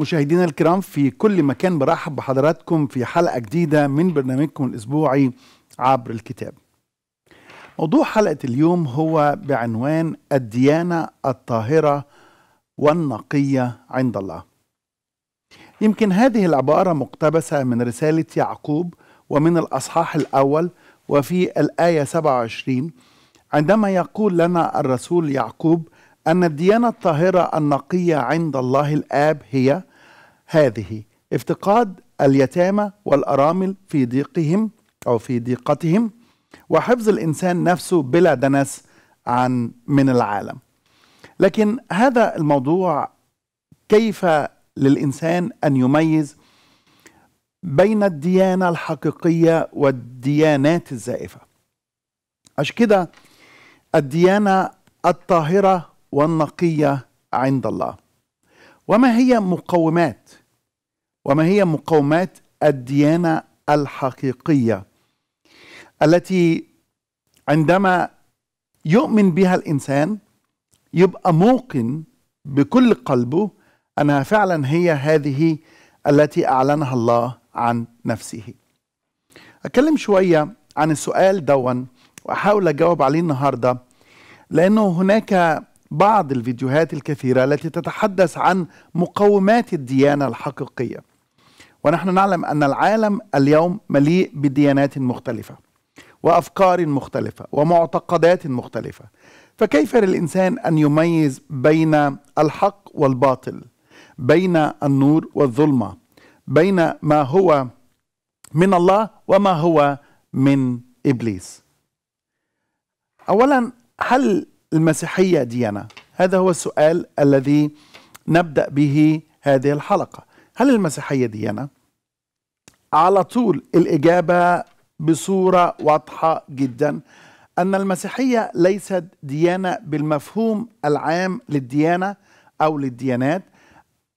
مشاهدينا الكرام في كل مكان برحب بحضراتكم في حلقة جديدة من برنامجكم الأسبوعي عبر الكتاب موضوع حلقة اليوم هو بعنوان الديانة الطاهرة والنقية عند الله يمكن هذه العبارة مقتبسة من رسالة يعقوب ومن الأصحاح الأول وفي الآية 27 عندما يقول لنا الرسول يعقوب أن الديانة الطاهرة النقية عند الله الآب هي هذه افتقاد اليتامى والأرامل في ضيقهم أو في ضيقتهم وحفظ الإنسان نفسه بلا دنس عن من العالم لكن هذا الموضوع كيف للإنسان أن يميز بين الديانة الحقيقية والديانات الزائفة عشان كده الديانة الطاهرة والنقية عند الله وما هي مقومات وما هي مقومات الديانه الحقيقيه التي عندما يؤمن بها الانسان يبقى موقن بكل قلبه انها فعلا هي هذه التي اعلنها الله عن نفسه. اتكلم شويه عن السؤال دون واحاول اجاوب عليه النهارده لانه هناك بعض الفيديوهات الكثيره التي تتحدث عن مقومات الديانه الحقيقيه. ونحن نعلم أن العالم اليوم مليء بديانات مختلفة وأفكار مختلفة ومعتقدات مختلفة فكيف للإنسان أن يميز بين الحق والباطل بين النور والظلمة بين ما هو من الله وما هو من إبليس أولا هل المسيحية ديانة؟ هذا هو السؤال الذي نبدأ به هذه الحلقة هل المسيحية ديانة؟ على طول الاجابه بصوره واضحه جدا ان المسيحيه ليست ديانه بالمفهوم العام للديانه او للديانات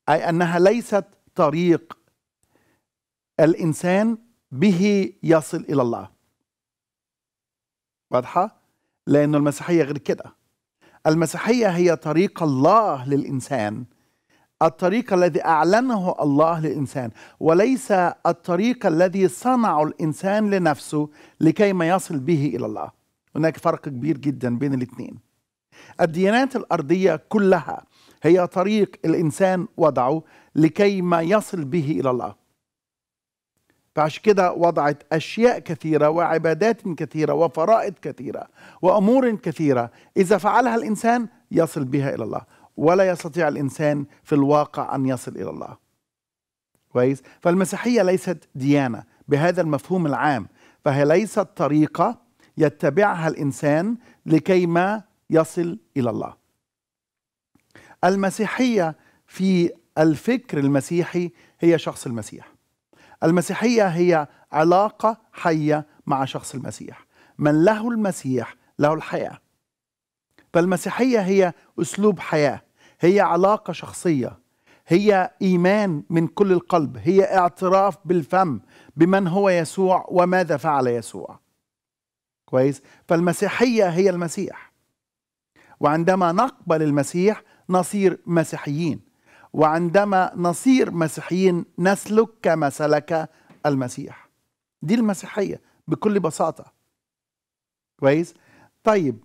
اي انها ليست طريق الانسان به يصل الى الله واضحه لأن المسيحيه غير كده المسيحيه هي طريق الله للانسان الطريق الذي أعلنه الله للإنسان وليس الطريق الذي صنعه الإنسان لنفسه لكيما يصل به إلى الله هناك فرق كبير جدا بين الاثنين الديانات الأرضية كلها هي طريق الإنسان وضعه لكيما يصل به إلى الله فعشان كده وضعت أشياء كثيرة وعبادات كثيرة وفرائض كثيرة وأمور كثيرة إذا فعلها الإنسان يصل بها إلى الله ولا يستطيع الانسان في الواقع ان يصل الى الله كويس فالمسيحيه ليست ديانه بهذا المفهوم العام فهي ليست طريقه يتبعها الانسان لكي ما يصل الى الله المسيحيه في الفكر المسيحي هي شخص المسيح المسيحيه هي علاقه حيه مع شخص المسيح من له المسيح له الحياه فالمسيحية هي أسلوب حياة هي علاقة شخصية هي إيمان من كل القلب هي اعتراف بالفم بمن هو يسوع وماذا فعل يسوع كويس فالمسيحية هي المسيح وعندما نقبل المسيح نصير مسيحيين وعندما نصير مسيحيين نسلك كما سلك المسيح دي المسيحية بكل بساطة كويس طيب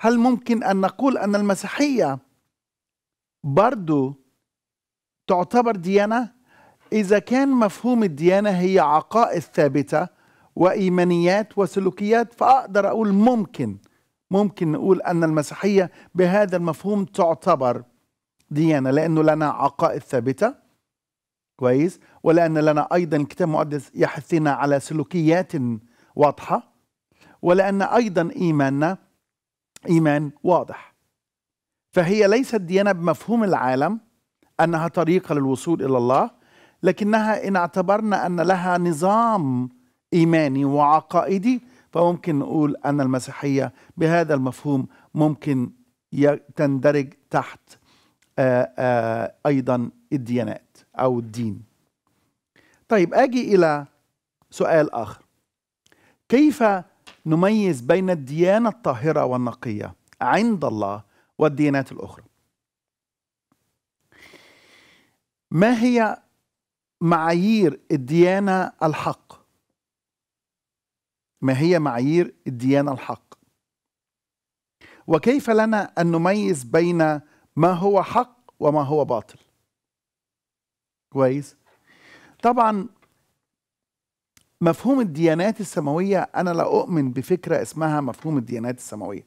هل ممكن أن نقول أن المسيحية برضو تعتبر ديانة إذا كان مفهوم الديانة هي عقائد ثابتة وإيمانيات وسلوكيات فأقدر أقول ممكن ممكن نقول أن المسيحية بهذا المفهوم تعتبر ديانة لأنه لنا عقائد ثابتة كويس ولأن لنا أيضا الكتاب المقدس يحثنا على سلوكيات واضحة ولأن أيضا إيماننا ايمان واضح فهي ليست ديانه بمفهوم العالم انها طريقه للوصول الى الله لكنها ان اعتبرنا ان لها نظام ايماني وعقائدي فممكن نقول ان المسيحيه بهذا المفهوم ممكن تندرج تحت آه، آه، ايضا الديانات او الدين. طيب اجي الى سؤال اخر. كيف نميز بين الديانة الطاهرة والنقية عند الله والديانات الأخرى ما هي معايير الديانة الحق ما هي معايير الديانة الحق وكيف لنا أن نميز بين ما هو حق وما هو باطل كويس طبعا مفهوم الديانات السماوية أنا لا أؤمن بفكرة اسمها مفهوم الديانات السماوية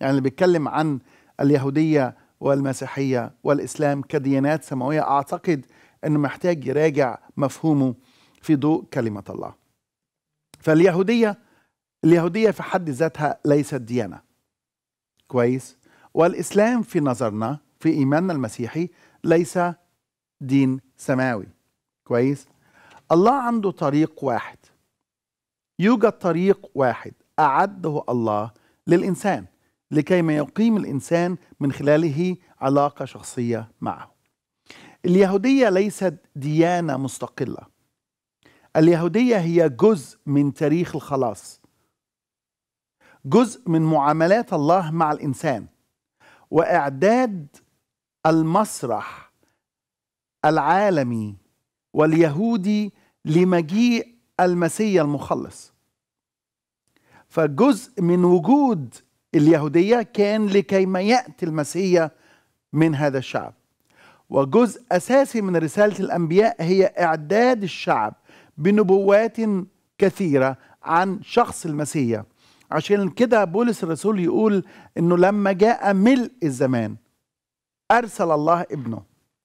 يعني اللي بيتكلم عن اليهودية والمسيحية والإسلام كديانات سماوية أعتقد أنه محتاج يراجع مفهومه في ضوء كلمة الله فاليهودية اليهودية في حد ذاتها ليست ديانة كويس والإسلام في نظرنا في إيماننا المسيحي ليس دين سماوي كويس الله عنده طريق واحد يوجد طريق واحد أعده الله للإنسان لكي ما يقيم الإنسان من خلاله علاقة شخصية معه اليهودية ليست ديانة مستقلة اليهودية هي جزء من تاريخ الخلاص جزء من معاملات الله مع الإنسان وإعداد المسرح العالمي واليهودي لمجيء المسيح المخلص فجزء من وجود اليهودية كان لكي ما يأتي المسيح من هذا الشعب وجزء أساسي من رسالة الأنبياء هي إعداد الشعب بنبوات كثيرة عن شخص المسيح عشان كده بولس الرسول يقول انه لما جاء ملء الزمان ارسل الله ابنه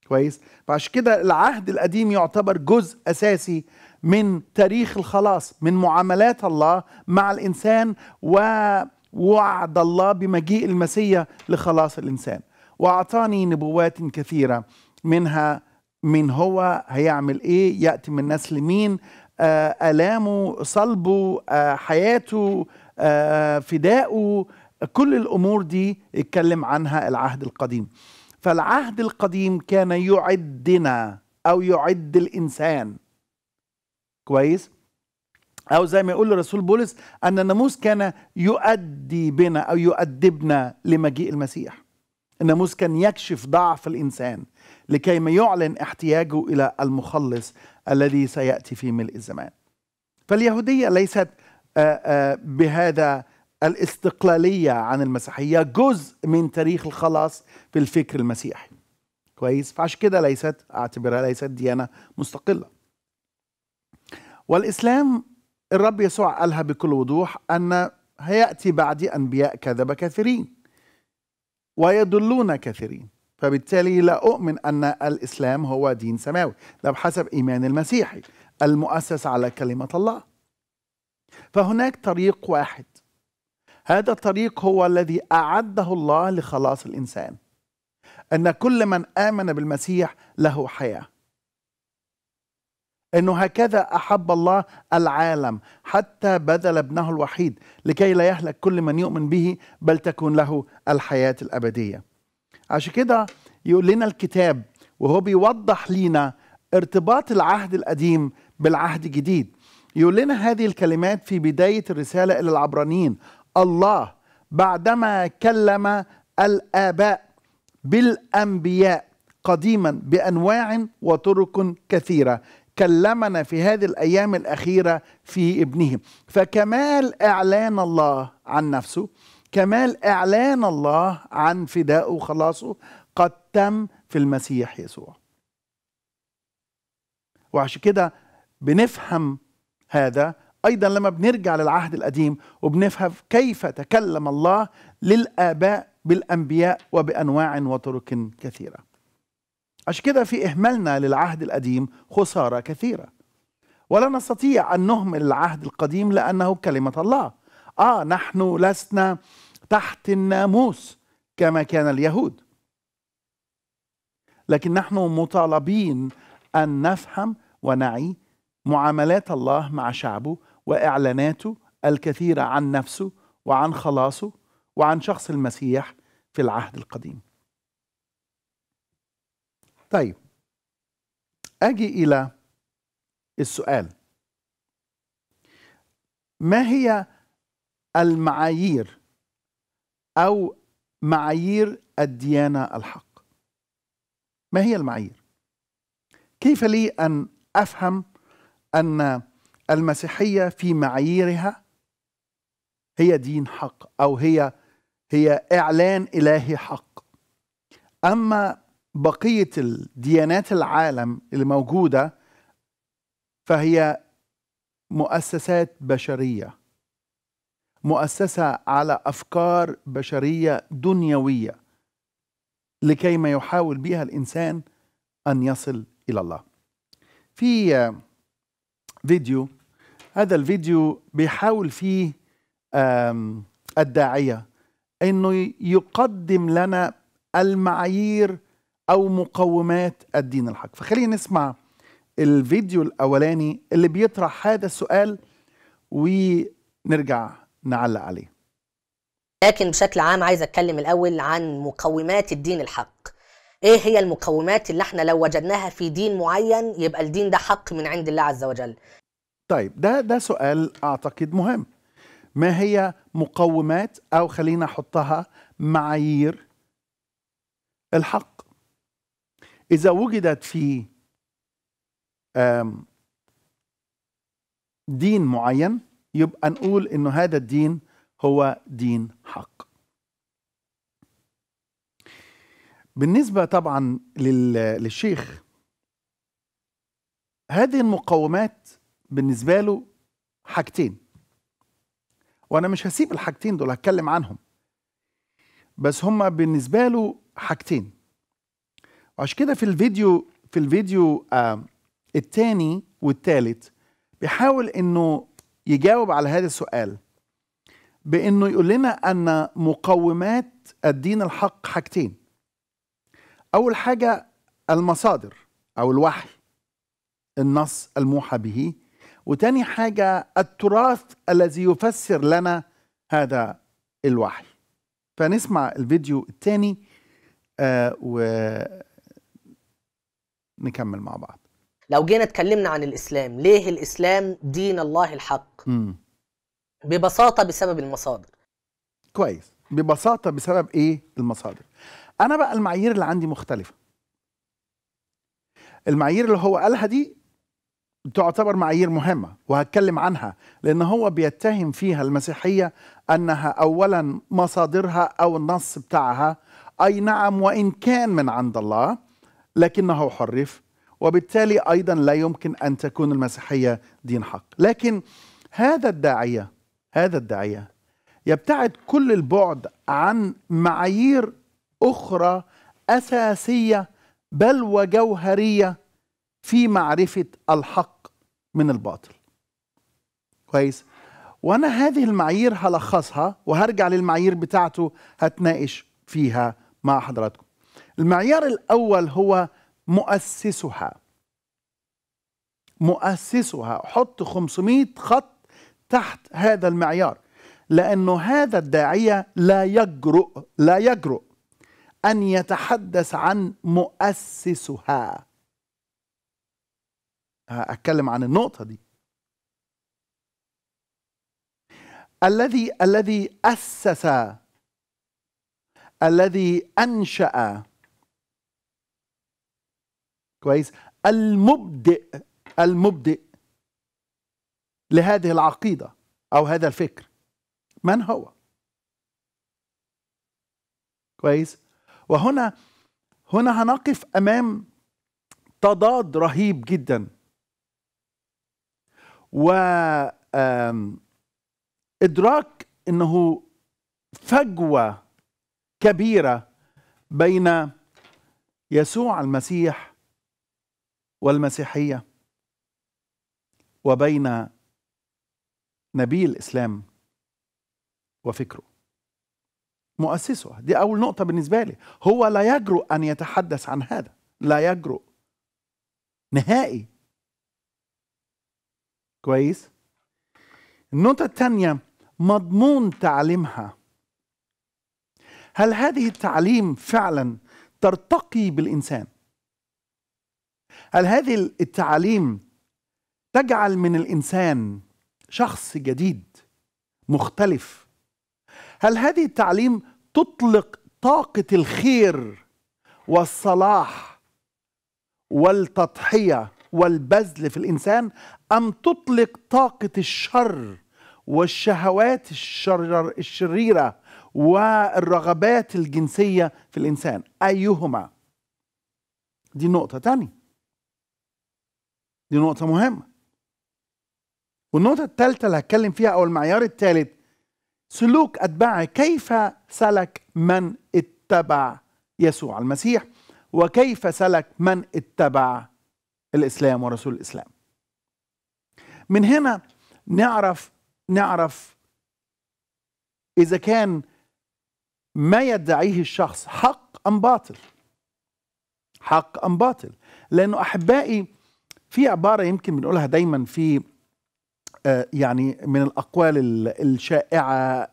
كويس فعشان كده العهد القديم يعتبر جزء اساسي من تاريخ الخلاص من معاملات الله مع الانسان ووعد الله بمجيء المسيا لخلاص الانسان واعطاني نبوات كثيره منها من هو هيعمل ايه ياتي من نسل مين آه، الامه صلبه آه، حياته آه فداؤه كل الامور دي اتكلم عنها العهد القديم فالعهد القديم كان يعدنا او يعد الانسان كويس أو زي ما يقول الرسول بولس أن الناموس كان يؤدي بنا أو يؤدبنا لمجيء المسيح الناموس كان يكشف ضعف الإنسان لكي ما يعلن احتياجه إلى المخلص الذي سيأتي في ملء الزمان فاليهودية ليست بهذا الاستقلالية عن المسيحية جزء من تاريخ الخلاص في الفكر المسيحي كويس فعشان كده ليست اعتبرها ليست ديانة مستقلة والإسلام الرب يسوع قالها بكل وضوح أن هيأتي بعدي أنبياء كذبة كثيرين ويضلون كثيرين فبالتالي لا أؤمن أن الإسلام هو دين سماوي ده بحسب إيمان المسيحي المؤسس على كلمة الله فهناك طريق واحد هذا الطريق هو الذي أعده الله لخلاص الإنسان أن كل من آمن بالمسيح له حياة انه هكذا احب الله العالم حتى بذل ابنه الوحيد لكي لا يهلك كل من يؤمن به بل تكون له الحياه الابديه. عشان كده يقول لنا الكتاب وهو بيوضح لنا ارتباط العهد القديم بالعهد الجديد. يقول لنا هذه الكلمات في بدايه الرساله الى العبرانيين الله بعدما كلم الاباء بالانبياء قديما بانواع وطرق كثيره كلمنا في هذه الايام الاخيره في ابنه فكمال اعلان الله عن نفسه كمال اعلان الله عن فدائه وخلاصه قد تم في المسيح يسوع وعشان كده بنفهم هذا ايضا لما بنرجع للعهد القديم وبنفهم كيف تكلم الله للاباء بالانبياء وبانواع وطرق كثيره عشان كده في إهمالنا للعهد القديم خسارة كثيرة ولا نستطيع أن نهمل العهد القديم لأنه كلمة الله آه نحن لسنا تحت الناموس كما كان اليهود لكن نحن مطالبين أن نفهم ونعي معاملات الله مع شعبه وإعلاناته الكثيرة عن نفسه وعن خلاصه وعن شخص المسيح في العهد القديم طيب اجي الى السؤال ما هي المعايير او معايير الديانه الحق ما هي المعايير كيف لي ان افهم ان المسيحيه في معاييرها هي دين حق او هي هي اعلان الهي حق اما بقية الديانات العالم اللي موجودة فهي مؤسسات بشرية مؤسسة على أفكار بشرية دنيوية لكي ما يحاول بها الإنسان أن يصل إلى الله في فيديو هذا الفيديو بيحاول فيه الداعية أنه يقدم لنا المعايير أو مقومات الدين الحق فخلينا نسمع الفيديو الأولاني اللي بيطرح هذا السؤال ونرجع نعلق عليه لكن بشكل عام عايز أتكلم الأول عن مقومات الدين الحق ايه هي المقومات اللي احنا لو وجدناها في دين معين يبقى الدين ده حق من عند الله عز وجل طيب ده ده سؤال اعتقد مهم ما هي مقومات او خلينا احطها معايير الحق إذا وجدت في دين معين يبقى نقول إنه هذا الدين هو دين حق بالنسبة طبعا للشيخ هذه المقومات بالنسبة له حاجتين وأنا مش هسيب الحاجتين دول هتكلم عنهم بس هما بالنسبة له حاجتين عشان كده في الفيديو في الفيديو آه الثاني والثالث بيحاول انه يجاوب على هذا السؤال بانه يقول لنا ان مقومات الدين الحق حاجتين اول حاجه المصادر او الوحي النص الموحى به وتاني حاجه التراث الذي يفسر لنا هذا الوحي فنسمع الفيديو الثاني آه و نكمل مع بعض لو جينا اتكلمنا عن الاسلام ليه الاسلام دين الله الحق مم. ببساطه بسبب المصادر كويس ببساطه بسبب ايه المصادر انا بقى المعايير اللي عندي مختلفه المعايير اللي هو قالها دي تعتبر معايير مهمة وهتكلم عنها لأن هو بيتهم فيها المسيحية أنها أولا مصادرها أو النص بتاعها أي نعم وإن كان من عند الله لكنه حرف وبالتالي ايضا لا يمكن ان تكون المسيحيه دين حق لكن هذا الداعيه هذا الداعيه يبتعد كل البعد عن معايير اخرى اساسيه بل وجوهريه في معرفه الحق من الباطل كويس وانا هذه المعايير هلخصها وهرجع للمعايير بتاعته هتناقش فيها مع حضراتكم المعيار الأول هو مؤسسها مؤسسها حط 500 خط تحت هذا المعيار لأنه هذا الداعية لا يجرؤ لا يجرؤ أن يتحدث عن مؤسسها أتكلم عن النقطة دي الذي الذي أسس الذي أنشأ كويس المبدئ المبدئ لهذه العقيدة أو هذا الفكر من هو كويس وهنا هنا هنقف أمام تضاد رهيب جدا و إدراك أنه فجوة كبيرة بين يسوع المسيح والمسيحيه وبين نبي الاسلام وفكره مؤسسه دي اول نقطه بالنسبه لي هو لا يجرؤ ان يتحدث عن هذا لا يجرؤ نهائي كويس النقطه الثانيه مضمون تعليمها هل هذه التعليم فعلا ترتقي بالانسان هل هذه التعاليم تجعل من الانسان شخص جديد مختلف هل هذه التعليم تطلق طاقه الخير والصلاح والتضحيه والبذل في الانسان ام تطلق طاقه الشر والشهوات الشرر الشريره والرغبات الجنسيه في الانسان ايهما دي نقطه تانية دي نقطة مهمة والنقطة الثالثة اللي هتكلم فيها أو المعيار الثالث سلوك أتباعه كيف سلك من اتبع يسوع المسيح وكيف سلك من اتبع الإسلام ورسول الإسلام من هنا نعرف نعرف إذا كان ما يدعيه الشخص حق أم باطل حق أم باطل لأنه أحبائي في عبارة يمكن بنقولها دايما في آه، يعني من الأقوال الشائعة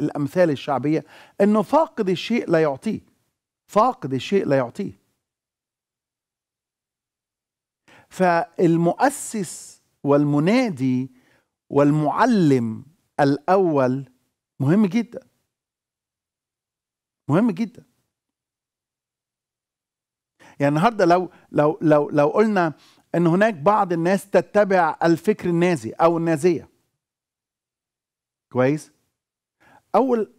الأمثال الشعبية أنه فاقد الشيء لا يعطيه فاقد الشيء لا يعطيه فالمؤسس والمنادي والمعلم الأول مهم جدا مهم جدا يعني النهارده لو لو لو لو قلنا ان هناك بعض الناس تتبع الفكر النازي او النازيه كويس اول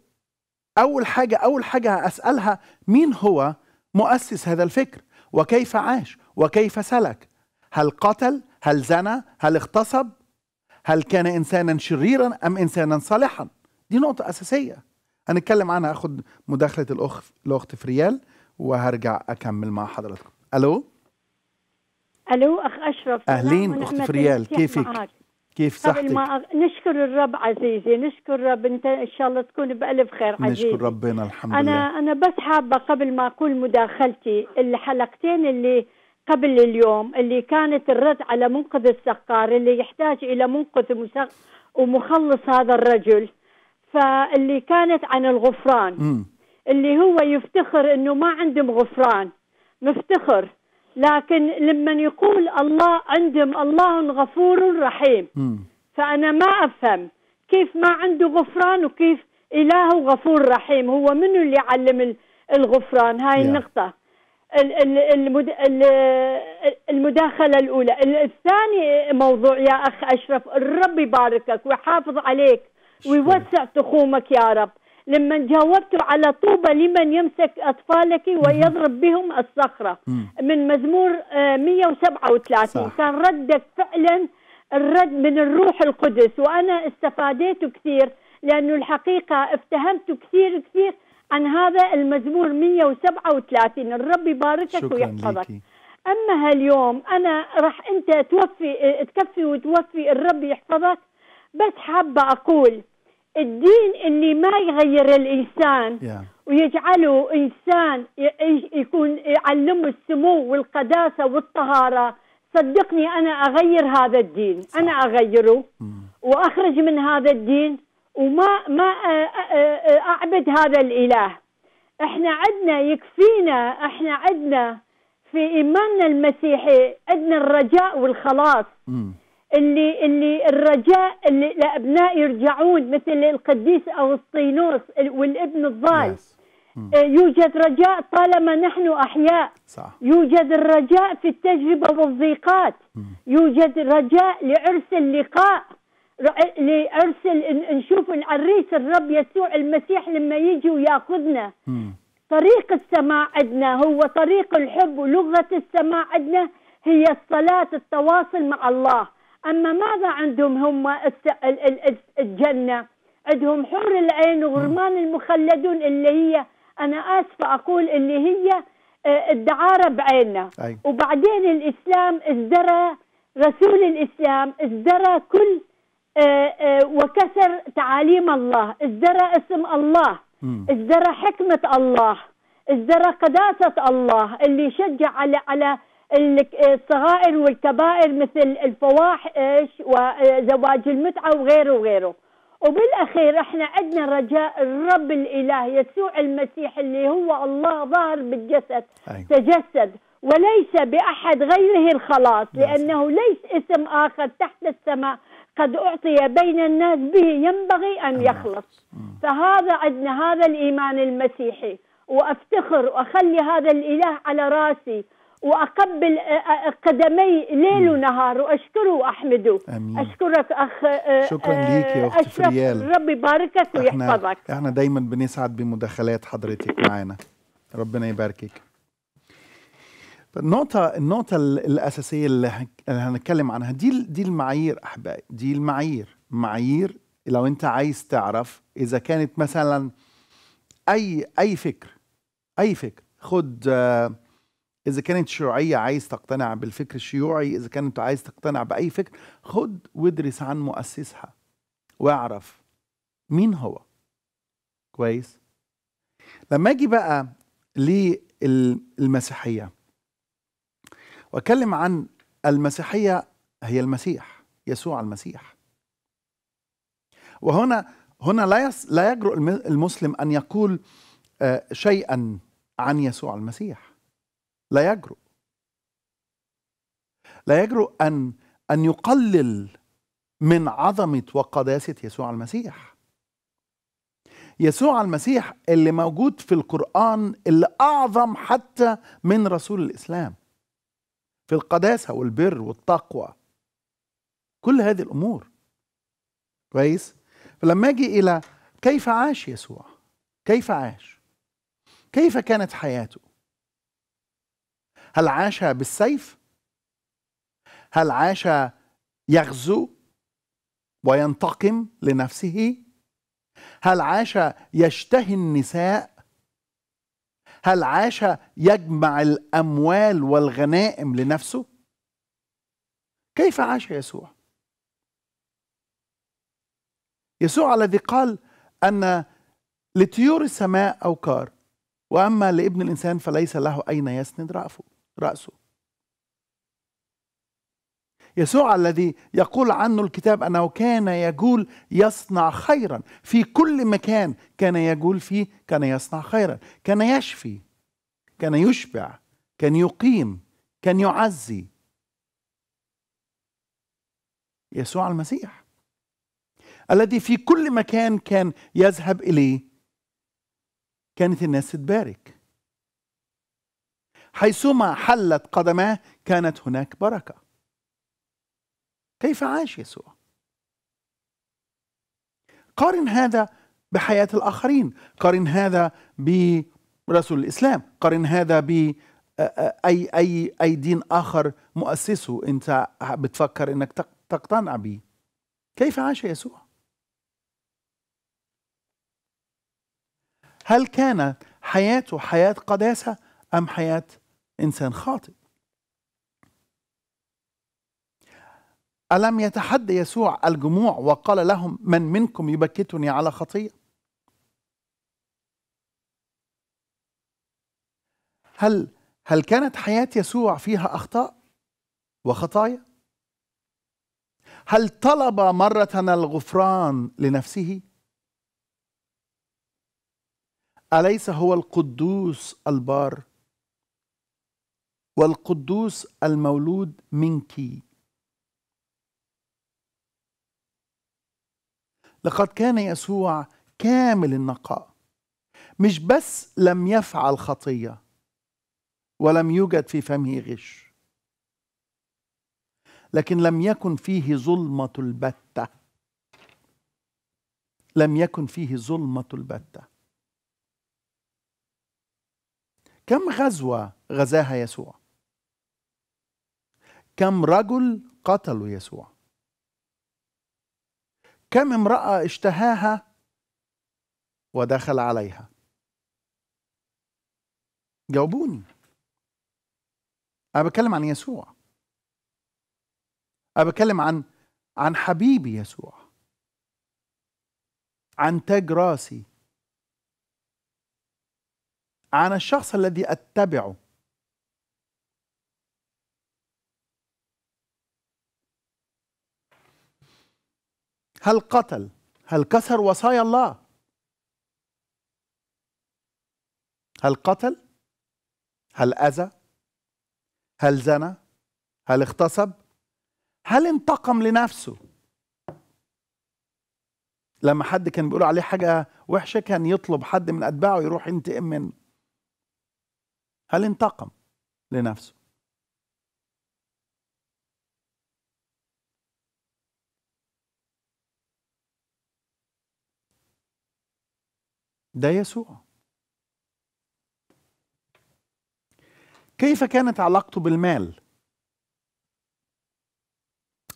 اول حاجه اول حاجه اسالها مين هو مؤسس هذا الفكر وكيف عاش وكيف سلك هل قتل هل زنى هل اغتصب هل كان انسانا شريرا ام انسانا صالحا دي نقطه اساسيه هنتكلم عنها اخد مداخله الاخت الاخت فريال وهرجع اكمل مع حضراتكم الو الو اخ اشرف اهلين اخت فريال كيفك؟ كيف صحتك؟ ما نشكر الرب عزيزي نشكر الرب انت ان شاء الله تكون بالف خير عزيزي نشكر ربنا الحمد انا لله. انا بس حابه قبل ما اقول مداخلتي الحلقتين اللي قبل اليوم اللي كانت الرد على منقذ السقار اللي يحتاج الى منقذ ومخلص هذا الرجل فاللي كانت عن الغفران م. اللي هو يفتخر انه ما عندهم غفران مفتخر لكن لما يقول الله عندهم الله غفور رحيم م. فأنا ما أفهم كيف ما عنده غفران وكيف إله غفور رحيم هو منو اللي علم الغفران هاي yeah. النقطة المداخلة الأولى الثاني موضوع يا أخ أشرف الرب يباركك ويحافظ عليك ويوسع تخومك يا رب لما جاوبت على طوبى لمن يمسك أطفالك ويضرب بهم الصخرة من مزمور 137 آه، صح. كان ردك فعلا الرد من الروح القدس وأنا استفاديت كثير لأنه الحقيقة افتهمت كثير كثير عن هذا المزمور 137 الرب يباركك ويحفظك أما هاليوم أنا راح أنت توفي آه، تكفي وتوفي الرب يحفظك بس حابة أقول الدين اللي ما يغير الانسان yeah. ويجعله انسان يكون يعلمه السمو والقداسه والطهاره صدقني انا اغير هذا الدين صح. انا اغيره mm. واخرج من هذا الدين وما ما اعبد هذا الاله احنا عندنا يكفينا احنا عندنا في ايماننا المسيحي عندنا الرجاء والخلاص mm. اللي اللي الرجاء اللي لابناء يرجعون مثل القديس اوسطينوس والابن الضال yes. Hmm. آه، يوجد رجاء طالما نحن احياء صح. يوجد الرجاء في التجربه والضيقات hmm. يوجد رجاء لعرس اللقاء آه، لعرس نشوف العريس الرب يسوع المسيح لما يجي وياخذنا hmm. طريق السماع عندنا هو طريق الحب ولغه السماع عندنا هي الصلاه التواصل مع الله أما ماذا عندهم هم الجنة عندهم حور العين وغرمان المخلدون اللي هي أنا آسفة أقول اللي هي آه، الدعارة بعيننا أي. وبعدين الإسلام ازدرى رسول الإسلام ازدرى كل آه، آه، وكسر تعاليم الله ازدرى اسم الله ازدرى حكمة الله ازدرى قداسة الله اللي شجع على على آه، الصغائر والكبائر مثل الفواحش وزواج المتعة وغيره وغيره وبالأخير احنا عندنا رجاء الرب الإله يسوع المسيح اللي هو الله ظاهر بالجسد أيوة. تجسد وليس بأحد غيره الخلاص نعم. لأنه ليس اسم آخر تحت السماء قد أعطي بين الناس به ينبغي أن نعم. يخلص فهذا عندنا هذا الإيمان المسيحي وأفتخر وأخلي هذا الإله على راسي واقبل قدمي ليل ونهار واشكره واحمده امين اشكرك اخ شكرا ليك يا اخت فريال ربي يباركك ويحفظك احنا دايما بنسعد بمداخلات حضرتك معانا ربنا يباركك النقطة النقطة الأساسية اللي هنتكلم عنها دي دي المعايير أحبائي دي المعايير معايير لو أنت عايز تعرف إذا كانت مثلا أي أي فكر أي فكر خد آه اذا كانت شيوعيه عايز تقتنع بالفكر الشيوعي اذا كانت عايز تقتنع باي فكر خد وادرس عن مؤسسها واعرف مين هو كويس لما اجي بقى للمسيحيه واتكلم عن المسيحيه هي المسيح يسوع المسيح وهنا هنا لا يس لا يجرؤ المسلم ان يقول آه، شيئا عن يسوع المسيح لا يجرؤ لا يجرؤ أن أن يقلل من عظمة وقداسة يسوع المسيح يسوع المسيح اللي موجود في القرآن اللي أعظم حتى من رسول الإسلام في القداسة والبر والتقوى كل هذه الأمور كويس فلما أجي إلى كيف عاش يسوع كيف عاش كيف كانت حياته هل عاش بالسيف هل عاش يغزو وينتقم لنفسه هل عاش يشتهي النساء هل عاش يجمع الاموال والغنائم لنفسه كيف عاش يسوع يسوع الذي قال ان لطيور السماء اوكار واما لابن الانسان فليس له اين يسند رافه رأسه يسوع الذي يقول عنه الكتاب أنه كان يجول يصنع خيرا في كل مكان كان يجول فيه كان يصنع خيرا كان يشفي كان يشبع كان يقيم كان يعزي يسوع المسيح الذي في كل مكان كان يذهب إليه كانت الناس تبارك حيثما حلت قدماه كانت هناك بركه كيف عاش يسوع قارن هذا بحياه الاخرين قارن هذا برسول الاسلام قارن هذا ب اي اي اي دين اخر مؤسسه انت بتفكر انك تقتنع به كيف عاش يسوع هل كانت حياته حياه قداسه ام حياه إنسان خاطئ ألم يتحدى يسوع الجموع وقال لهم من منكم يبكتني على خطية هل هل كانت حياة يسوع فيها أخطاء وخطايا هل طلب مرة الغفران لنفسه أليس هو القدوس البار والقدوس المولود منك لقد كان يسوع كامل النقاء مش بس لم يفعل خطيه ولم يوجد في فمه غش لكن لم يكن فيه ظلمه البته لم يكن فيه ظلمه البته كم غزوه غزاها يسوع كم رجل قتلوا يسوع كم امرأة اشتهاها ودخل عليها جاوبوني أنا بتكلم عن يسوع أنا بتكلم عن عن حبيبي يسوع عن تاج راسي عن الشخص الذي أتبعه هل قتل هل كسر وصايا الله هل قتل هل أذى هل زنى هل اغتصب هل انتقم لنفسه لما حد كان بيقول عليه حاجة وحشة كان يطلب حد من أتباعه يروح ينتقم منه هل انتقم لنفسه ده يسوع كيف كانت علاقته بالمال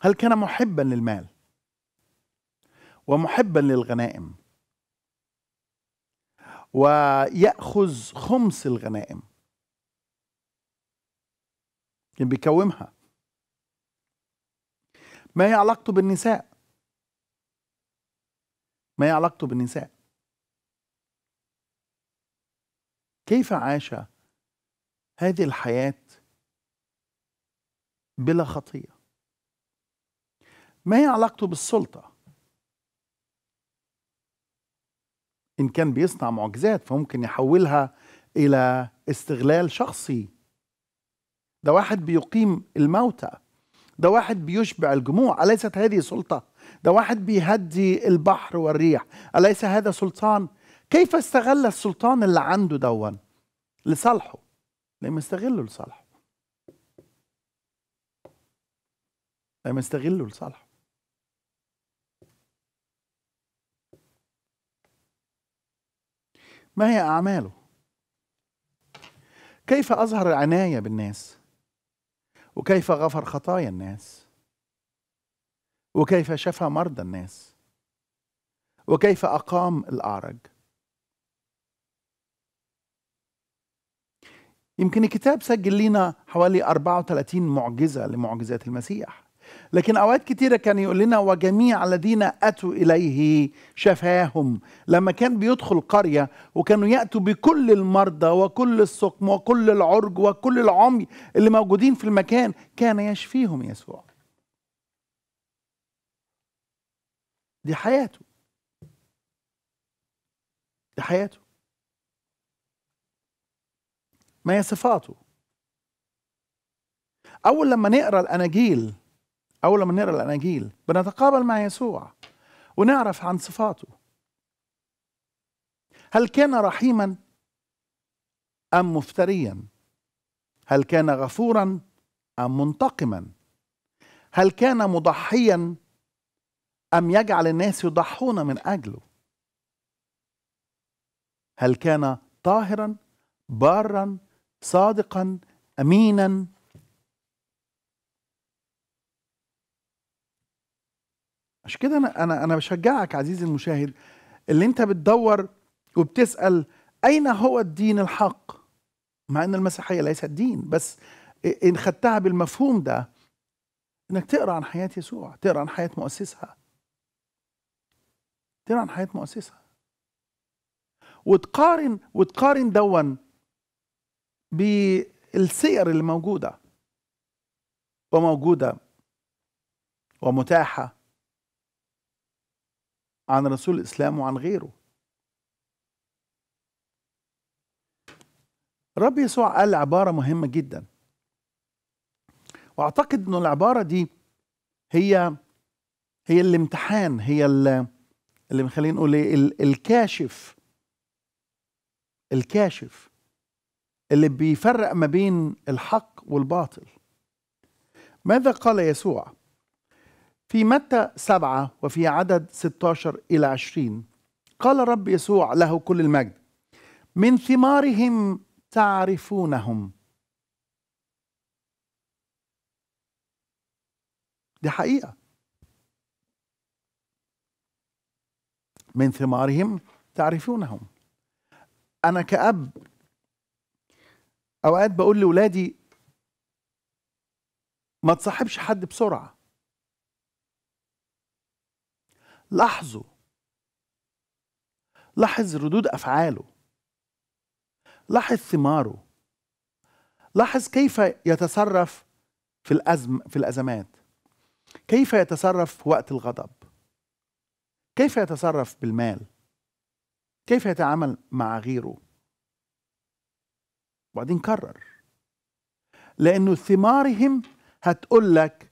هل كان محبا للمال ومحبا للغنائم ويأخذ خمس الغنائم كان يعني بيكومها ما هي علاقته بالنساء ما هي علاقته بالنساء كيف عاش هذه الحياة بلا خطية ما هي علاقته بالسلطة إن كان بيصنع معجزات فممكن يحولها إلى استغلال شخصي ده واحد بيقيم الموتى ده واحد بيشبع الجموع أليست هذه سلطة ده واحد بيهدي البحر والريح أليس هذا سلطان كيف استغل السلطان اللي عنده دون لصالحه لما استغله لصالحه لما استغله لصالحه ما هي أعماله كيف أظهر العناية بالناس وكيف غفر خطايا الناس وكيف شفى مرضى الناس وكيف أقام الأعرج يمكن الكتاب سجل لنا حوالي 34 معجزة لمعجزات المسيح لكن أوقات كتيرة كان يقول لنا وجميع الذين أتوا إليه شفاهم لما كان بيدخل قرية وكانوا يأتوا بكل المرضى وكل السقم وكل العرج وكل العمي اللي موجودين في المكان كان يشفيهم يسوع دي حياته دي حياته ما هي صفاته أول لما نقرأ الأناجيل أول لما نقرأ الأناجيل بنتقابل مع يسوع ونعرف عن صفاته هل كان رحيما أم مفتريا هل كان غفورا أم منتقما هل كان مضحيا أم يجعل الناس يضحون من أجله هل كان طاهرا بارا صادقا امينا عشان كده انا انا انا بشجعك عزيزي المشاهد اللي انت بتدور وبتسال اين هو الدين الحق مع ان المسيحيه ليست دين بس ان خدتها بالمفهوم ده انك تقرا عن حياه يسوع تقرا عن حياه مؤسسها تقرا عن حياه مؤسسها وتقارن وتقارن دون بالسير اللي موجودة وموجودة ومتاحة عن رسول الإسلام وعن غيره الرب يسوع قال عبارة مهمة جدا وأعتقد أن العبارة دي هي هي الامتحان هي اللي مخلينا نقول إيه، الكاشف الكاشف اللي بيفرق ما بين الحق والباطل ماذا قال يسوع في متى سبعة وفي عدد 16 إلى 20 قال رب يسوع له كل المجد من ثمارهم تعرفونهم دي حقيقة من ثمارهم تعرفونهم أنا كأب اوقات بقول لاولادي ما تصاحبش حد بسرعه لاحظه لاحظ ردود افعاله لاحظ ثماره لاحظ كيف يتصرف في الأزم في الازمات كيف يتصرف في وقت الغضب كيف يتصرف بالمال كيف يتعامل مع غيره وبعدين كرر لأنه ثمارهم هتقول لك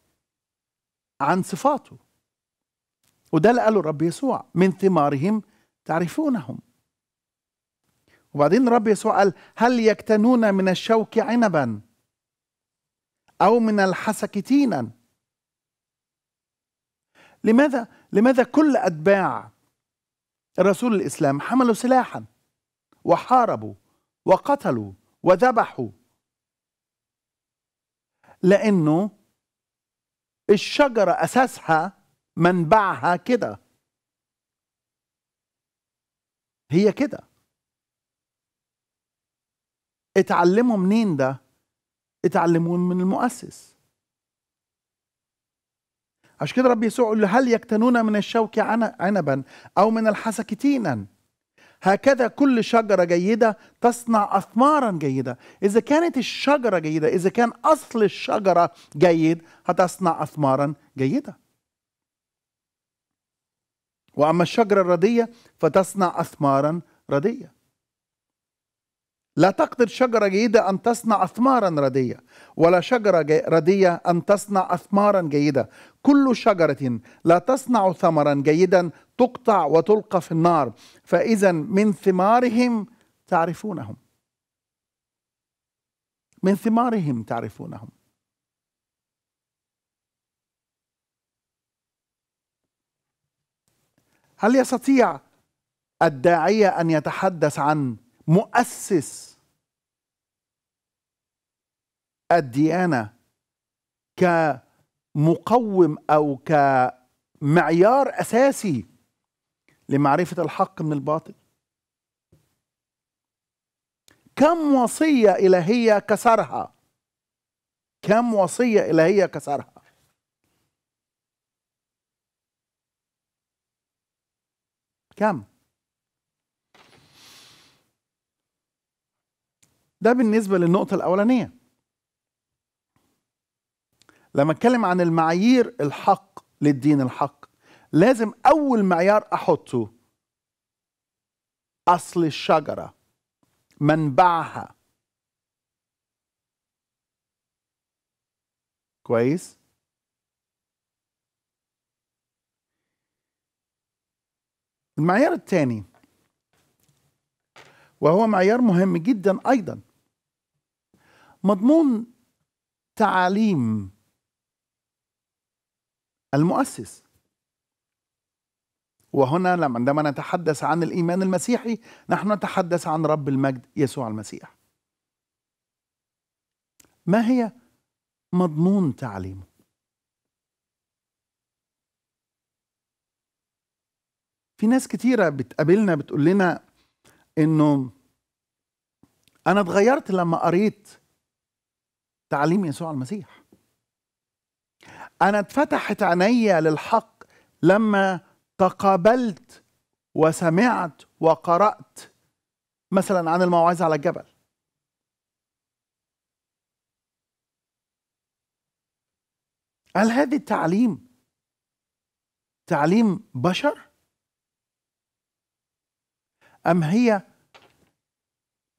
عن صفاته وده اللي قاله الرب يسوع من ثمارهم تعرفونهم وبعدين الرب يسوع قال هل يكتنون من الشوك عنبا أو من الحسك تينا لماذا لماذا كل أتباع رسول الإسلام حملوا سلاحا وحاربوا وقتلوا وذبحوا لأنه الشجرة أساسها منبعها كده هي كده اتعلموا منين ده اتعلموا من المؤسس عشان كده رب يسوع له هل يكتنون من الشوك عنبا او من الحسك تينا هكذا كل شجرة جيدة تصنع أثمارا جيدة إذا كانت الشجرة جيدة إذا كان أصل الشجرة جيد هتصنع أثمارا جيدة وأما الشجرة الردية فتصنع أثمارا ردية لا تقدر شجرة جيدة أن تصنع أثمارا ردية ولا شجرة ردية أن تصنع أثمارا جيدة كل شجرة لا تصنع ثمرا جيدا تقطع وتلقى في النار فإذا من ثمارهم تعرفونهم من ثمارهم تعرفونهم هل يستطيع الداعية أن يتحدث عن مؤسس الديانة كمقوم أو كمعيار أساسي لمعرفة الحق من الباطل كم وصية إلهية كسرها كم وصية إلهية كسرها كم ده بالنسبة للنقطة الأولانية لما اتكلم عن المعايير الحق للدين الحق لازم أول معيار أحطه أصل الشجرة منبعها كويس المعيار الثاني وهو معيار مهم جدا أيضا مضمون تعاليم المؤسس وهنا لما عندما نتحدث عن الايمان المسيحي نحن نتحدث عن رب المجد يسوع المسيح ما هي مضمون تعليمه في ناس كتيره بتقابلنا بتقول لنا انه انا اتغيرت لما قريت تعليم يسوع المسيح انا اتفتحت عينيا للحق لما تقابلت وسمعت وقرأت مثلا عن الموعظة على الجبل هل هذا التعليم تعليم بشر أم هي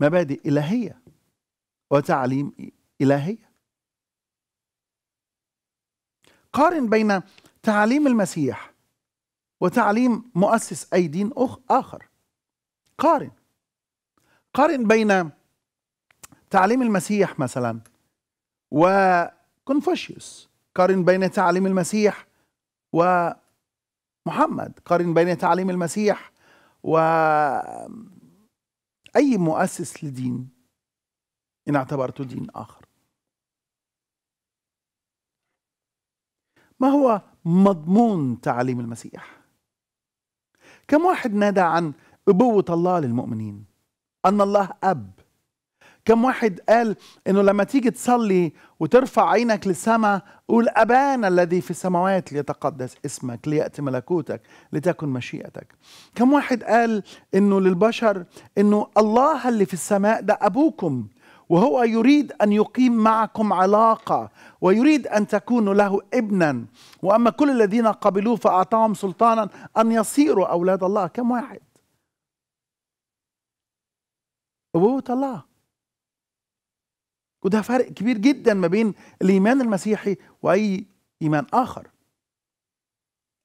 مبادئ إلهية وتعليم إلهية قارن بين تعاليم المسيح وتعليم مؤسس أي دين آخر قارن قارن بين تعليم المسيح مثلا وكونفوشيوس قارن بين تعليم المسيح ومحمد قارن بين تعليم المسيح و أي مؤسس لدين إن اعتبرته دين آخر ما هو مضمون تعليم المسيح كم واحد نادى عن أبوة الله للمؤمنين أن الله أب كم واحد قال انه لما تيجي تصلي وترفع عينك للسماء قول ابانا الذي في السماوات ليتقدس اسمك لياتي ملكوتك لتكن مشيئتك كم واحد قال انه للبشر انه الله اللي في السماء ده ابوكم وهو يريد ان يقيم معكم علاقه ويريد ان تكونوا له ابنا واما كل الذين قبلوه فاعطاهم سلطانا ان يصيروا اولاد الله كم واحد ابوه الله وده فرق كبير جدا ما بين الايمان المسيحي واي ايمان اخر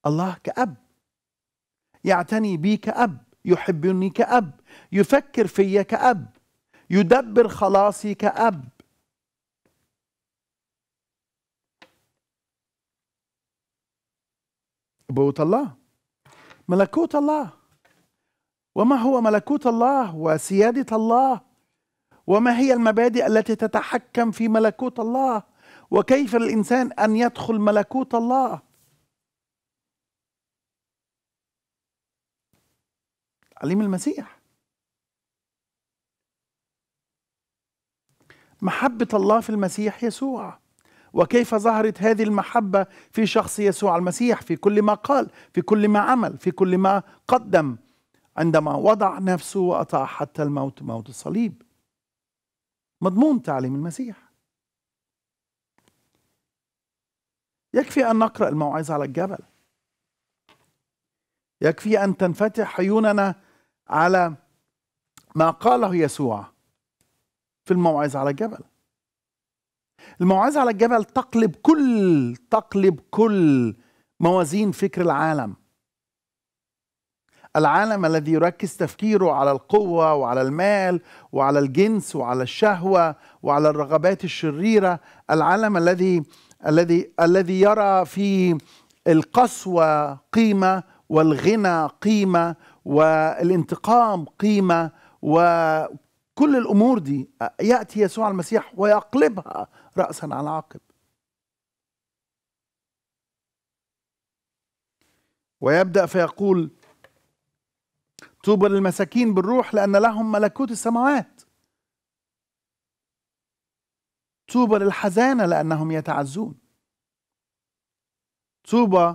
الله كاب يعتني بي كاب يحبني كاب يفكر فيا كاب يدبر خلاصي كأب أبوة الله ملكوت الله وما هو ملكوت الله وسيادة الله وما هي المبادئ التي تتحكم في ملكوت الله وكيف للإنسان أن يدخل ملكوت الله عليم المسيح محبة الله في المسيح يسوع وكيف ظهرت هذه المحبة في شخص يسوع المسيح في كل ما قال في كل ما عمل في كل ما قدم عندما وضع نفسه وأطاع حتى الموت موت الصليب مضمون تعليم المسيح يكفي أن نقرأ الموعظة على الجبل يكفي أن تنفتح عيوننا على ما قاله يسوع في الموعظة على الجبل الموعظة على الجبل تقلب كل تقلب كل موازين فكر العالم العالم الذي يركز تفكيره على القوة وعلى المال وعلى الجنس وعلى الشهوة وعلى الرغبات الشريرة العالم الذي الذي الذي يرى في القسوة قيمة والغنى قيمة والانتقام قيمة و كل الامور دي ياتي يسوع المسيح ويقلبها راسا على عقب ويبدا فيقول طوبى للمساكين بالروح لان لهم ملكوت السماوات طوبى للحزانه لانهم يتعزون طوبى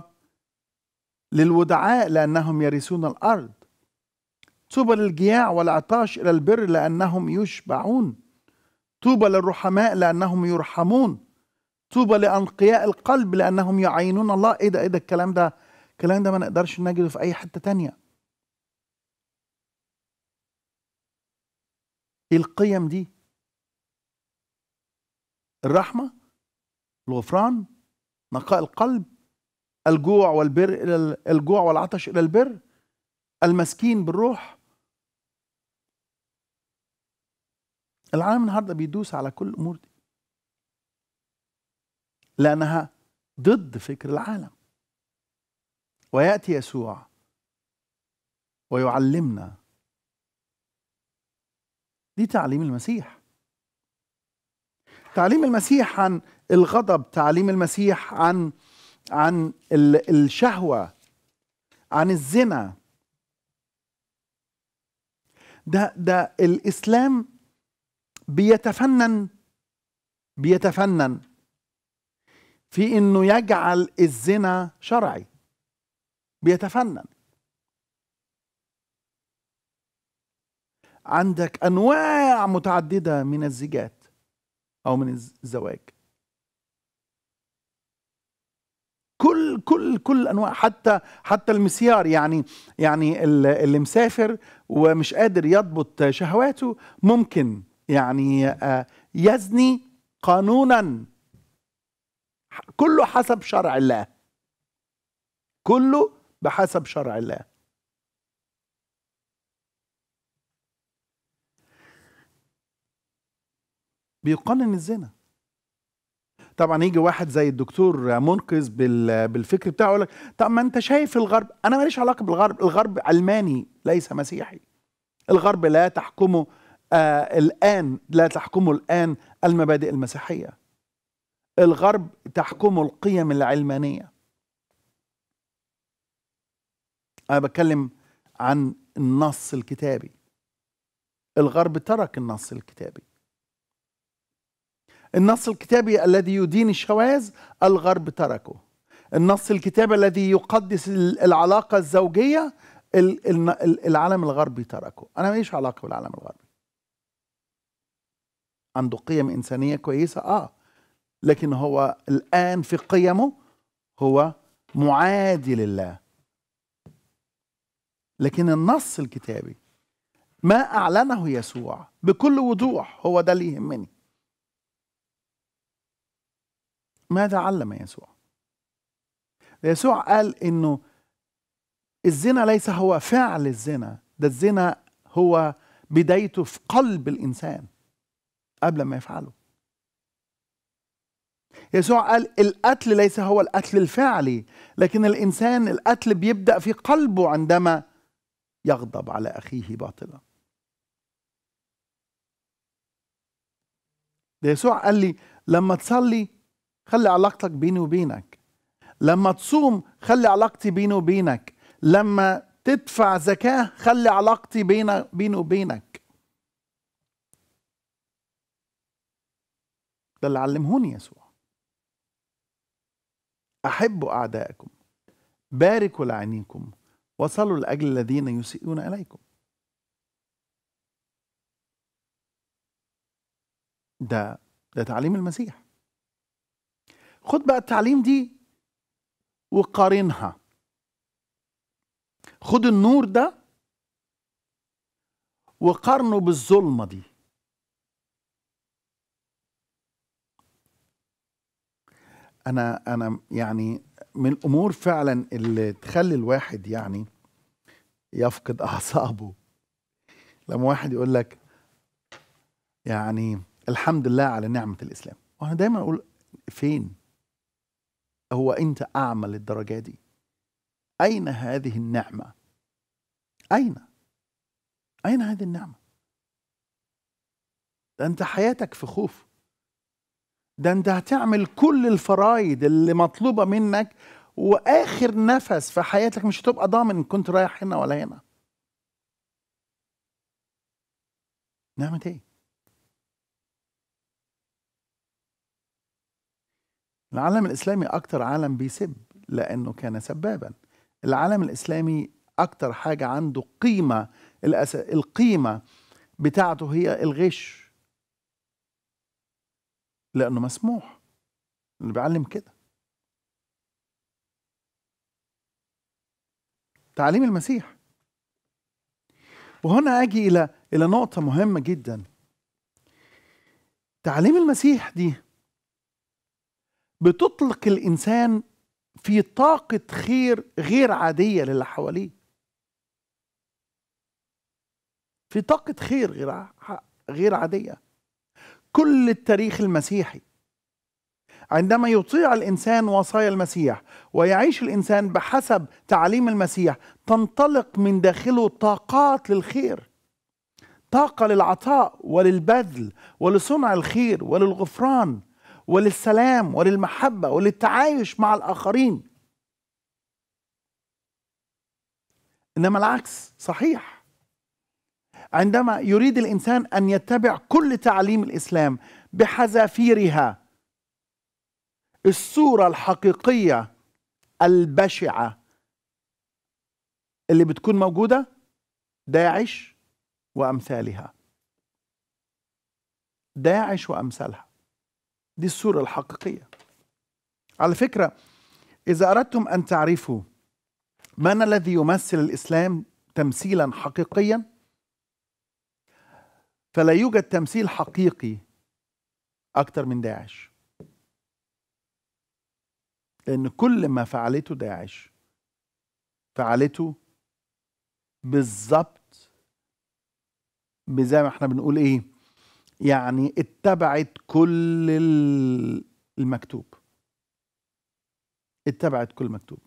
للودعاء لانهم يرثون الارض طوبى للجياع والعطاش إلى البر لأنهم يشبعون طوبى للرحماء لأنهم يرحمون طوبى لأنقياء القلب لأنهم يعينون الله إيه ده إيه ده الكلام ده الكلام ده ما نقدرش نجده في أي حتة تانية إيه القيم دي الرحمة الغفران نقاء القلب الجوع والبر إلى الجوع والعطش إلى البر المسكين بالروح العالم النهارده بيدوس على كل الامور دي لانها ضد فكر العالم وياتي يسوع ويعلمنا دي تعليم المسيح تعليم المسيح عن الغضب تعليم المسيح عن عن الشهوه عن الزنا ده ده الاسلام بيتفنن بيتفنن في انه يجعل الزنا شرعي بيتفنن عندك انواع متعدده من الزيجات او من الزواج كل كل كل انواع حتى حتى المسيار يعني يعني اللي مسافر ومش قادر يضبط شهواته ممكن يعني آه، يزني قانونا كله حسب شرع الله كله بحسب شرع الله بيقنن الزنا طبعا يجي واحد زي الدكتور منقذ بالفكر بتاعه يقول لك طب ما انت شايف الغرب انا ماليش علاقه بالغرب الغرب علماني ليس مسيحي الغرب لا تحكمه آه الآن لا تحكمه الآن المبادئ المسيحية الغرب تحكمه القيم العلمانية أنا بتكلم عن النص الكتابي الغرب ترك النص الكتابي النص الكتابي الذي يدين الشواذ الغرب تركه النص الكتابي الذي يقدس العلاقة الزوجية العالم الغربي تركه أنا ماليش علاقة بالعالم الغربي عنده قيم إنسانية كويسة آه لكن هو الآن في قيمه هو معادي لله لكن النص الكتابي ما أعلنه يسوع بكل وضوح هو ده اللي يهمني ماذا علم يسوع يسوع قال انه الزنا ليس هو فعل الزنا ده الزنا هو بدايته في قلب الانسان قبل ما يفعله يسوع قال القتل ليس هو القتل الفعلي لكن الإنسان القتل بيبدأ في قلبه عندما يغضب على أخيه باطلا ده يسوع قال لي لما تصلي خلي علاقتك بيني وبينك لما تصوم خلي علاقتي بيني وبينك لما تدفع زكاة خلي علاقتي بيني وبينك ده اللي علمهوني يسوع أحبوا أعداءكم باركوا لعينيكم وصلوا لأجل الذين يسيئون إليكم ده ده تعليم المسيح خد بقى التعليم دي وقارنها خد النور ده وقارنه بالظلمة دي انا انا يعني من الامور فعلا اللي تخلي الواحد يعني يفقد اعصابه لما واحد يقول لك يعني الحمد لله على نعمه الاسلام وانا دايما اقول فين هو انت اعمى للدرجه دي اين هذه النعمه اين اين هذه النعمه ده انت حياتك في خوف ده انت هتعمل كل الفرايد اللي مطلوبه منك واخر نفس في حياتك مش هتبقى ضامن كنت رايح هنا ولا هنا نعمة ايه العالم الاسلامي اكتر عالم بيسب لانه كان سبابا العالم الاسلامي اكتر حاجه عنده قيمه القيمه بتاعته هي الغش لأنه مسموح اللي بيعلم كده تعليم المسيح وهنا أجي إلى إلى نقطة مهمة جدا تعليم المسيح دي بتطلق الإنسان في طاقة خير غير عادية للي حواليه في طاقة خير غير غير عادية كل التاريخ المسيحي عندما يطيع الانسان وصايا المسيح ويعيش الانسان بحسب تعاليم المسيح تنطلق من داخله طاقات للخير طاقه للعطاء وللبذل ولصنع الخير وللغفران وللسلام وللمحبه وللتعايش مع الاخرين انما العكس صحيح عندما يريد الانسان ان يتبع كل تعليم الاسلام بحذافيرها الصوره الحقيقيه البشعه اللي بتكون موجوده داعش وامثالها داعش وامثالها دي الصوره الحقيقيه على فكره اذا اردتم ان تعرفوا من الذي يمثل الاسلام تمثيلا حقيقيا فلا يوجد تمثيل حقيقي أكتر من داعش لأن كل ما فعلته داعش فعلته بالظبط زي ما احنا بنقول ايه يعني اتبعت كل المكتوب اتبعت كل مكتوب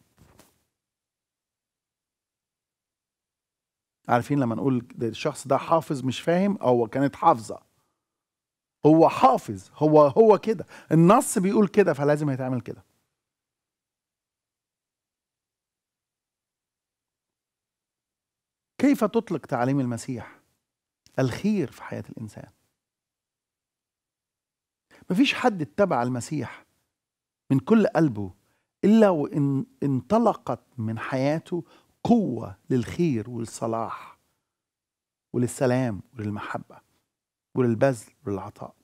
عارفين لما نقول ده الشخص ده حافظ مش فاهم او كانت حافظه هو حافظ هو هو كده النص بيقول كده فلازم هيتعمل كده كيف تطلق تعاليم المسيح الخير في حياه الانسان مفيش حد اتبع المسيح من كل قلبه الا وان انطلقت من حياته قوة للخير وللصلاح وللسلام وللمحبة وللبذل وللعطاء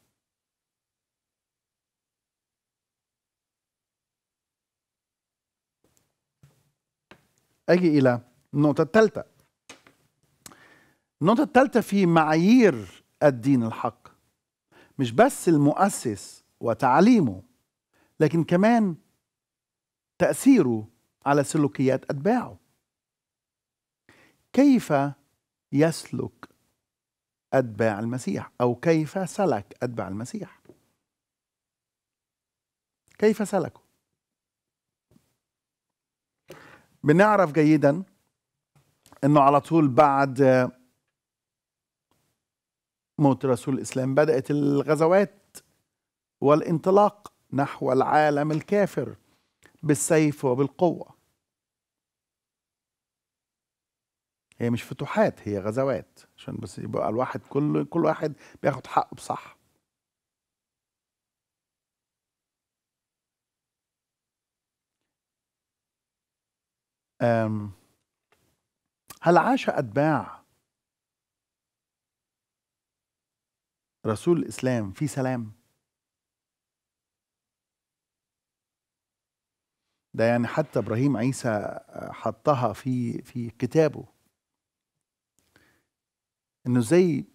أجي إلى النقطة الثالثة النقطة الثالثة في معايير الدين الحق مش بس المؤسس وتعليمه لكن كمان تأثيره على سلوكيات أتباعه كيف يسلك أتباع المسيح أو كيف سلك أتباع المسيح كيف سلكوا بنعرف جيدا أنه على طول بعد موت رسول الإسلام بدأت الغزوات والانطلاق نحو العالم الكافر بالسيف وبالقوه هي مش فتوحات هي غزوات عشان بس يبقى الواحد كل كل واحد بياخد حقه بصح أم هل عاش أتباع رسول الإسلام في سلام؟ ده يعني حتى إبراهيم عيسى حطها في في كتابه انه زي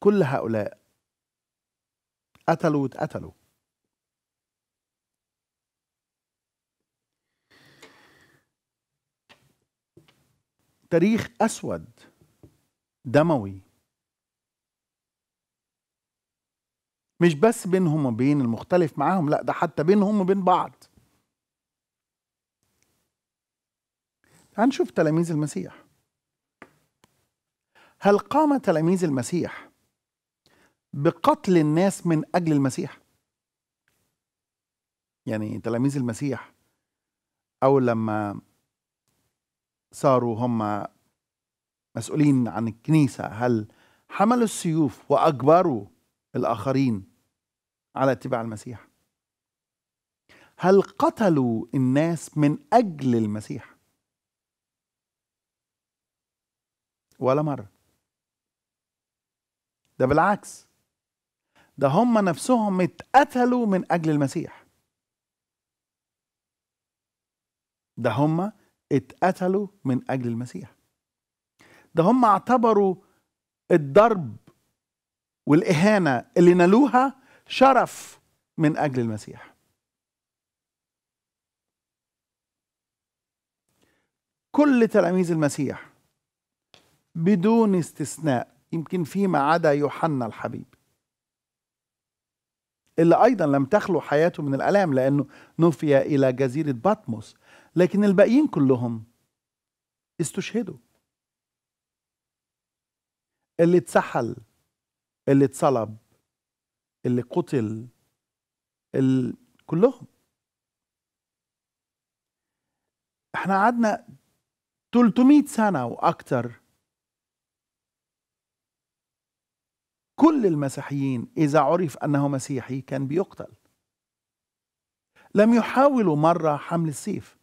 كل هؤلاء قتلوا واتقتلوا تاريخ اسود دموي مش بس بينهم وبين المختلف معاهم لا ده حتى بينهم وبين بعض هنشوف تلاميذ المسيح هل قام تلاميذ المسيح بقتل الناس من أجل المسيح؟ يعني تلاميذ المسيح أو لما صاروا هم مسؤولين عن الكنيسة هل حملوا السيوف وأجبروا الآخرين على اتباع المسيح؟ هل قتلوا الناس من أجل المسيح؟ ولا مرة ده بالعكس ده هم نفسهم اتقتلوا من أجل المسيح ده هم اتقتلوا من أجل المسيح ده هم اعتبروا الضرب والإهانة اللي نالوها شرف من أجل المسيح كل تلاميذ المسيح بدون استثناء يمكن فيما عدا يوحنا الحبيب اللي أيضا لم تخلو حياته من الألام لأنه نفي إلى جزيرة باتموس لكن الباقيين كلهم استشهدوا اللي اتسحل اللي اتصلب اللي قتل اللي كلهم احنا قعدنا 300 سنة وأكتر كل المسيحيين إذا عرف أنه مسيحي كان بيقتل لم يحاولوا مرة حمل السيف